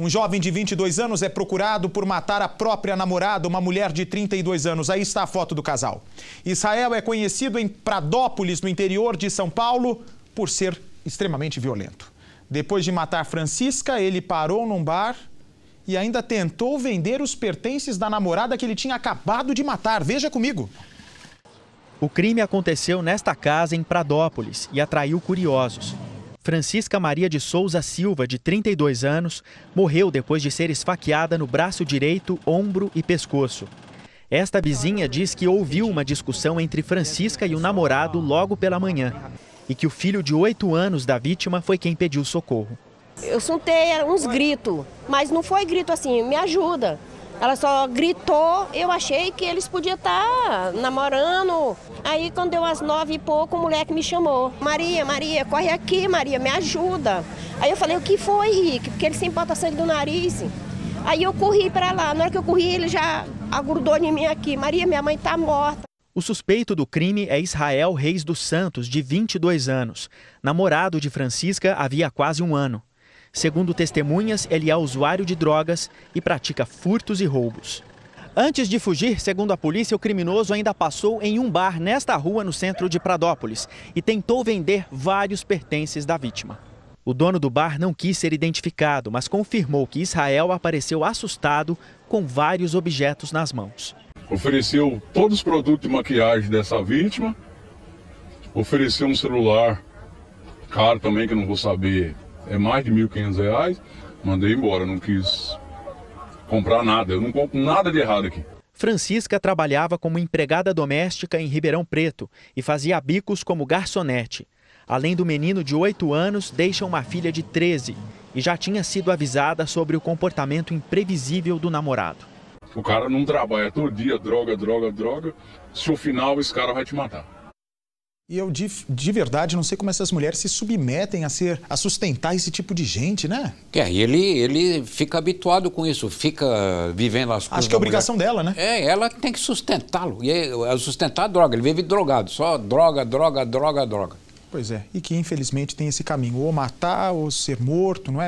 Um jovem de 22 anos é procurado por matar a própria namorada, uma mulher de 32 anos. Aí está a foto do casal. Israel é conhecido em Pradópolis, no interior de São Paulo, por ser extremamente violento. Depois de matar Francisca, ele parou num bar e ainda tentou vender os pertences da namorada que ele tinha acabado de matar. Veja comigo. O crime aconteceu nesta casa em Pradópolis e atraiu curiosos. Francisca Maria de Souza Silva, de 32 anos, morreu depois de ser esfaqueada no braço direito, ombro e pescoço. Esta vizinha diz que ouviu uma discussão entre Francisca e o namorado logo pela manhã e que o filho de 8 anos da vítima foi quem pediu socorro. Eu suntei uns gritos, mas não foi grito assim, me ajuda. Ela só gritou, eu achei que eles podiam estar tá namorando. Aí quando deu as nove e pouco, o moleque me chamou. Maria, Maria, corre aqui, Maria, me ajuda. Aí eu falei, o que foi, Henrique? Porque ele sempre bota sangue do nariz. Aí eu corri para lá. Na hora que eu corri, ele já agrudou em mim aqui. Maria, minha mãe está morta. O suspeito do crime é Israel Reis dos Santos, de 22 anos. Namorado de Francisca havia quase um ano. Segundo testemunhas, ele é usuário de drogas e pratica furtos e roubos. Antes de fugir, segundo a polícia, o criminoso ainda passou em um bar nesta rua no centro de Pradópolis e tentou vender vários pertences da vítima. O dono do bar não quis ser identificado, mas confirmou que Israel apareceu assustado com vários objetos nas mãos. Ofereceu todos os produtos de maquiagem dessa vítima, ofereceu um celular caro também, que eu não vou saber é mais de R$ reais. mandei embora, não quis comprar nada, eu não compro nada de errado aqui. Francisca trabalhava como empregada doméstica em Ribeirão Preto e fazia bicos como garçonete. Além do menino de 8 anos, deixa uma filha de 13 e já tinha sido avisada sobre o comportamento imprevisível do namorado. O cara não trabalha todo dia, droga, droga, droga. Se o final, esse cara vai te matar. E eu, de, de verdade, não sei como essas mulheres se submetem a ser a sustentar esse tipo de gente, né? É, e ele, ele fica habituado com isso, fica vivendo as coisas. Acho que é obrigação mulher. dela, né? É, ela tem que sustentá-lo. E é, é sustentar a droga, ele vive drogado, só droga, droga, droga, droga. Pois é, e que infelizmente tem esse caminho, ou matar ou ser morto, não é?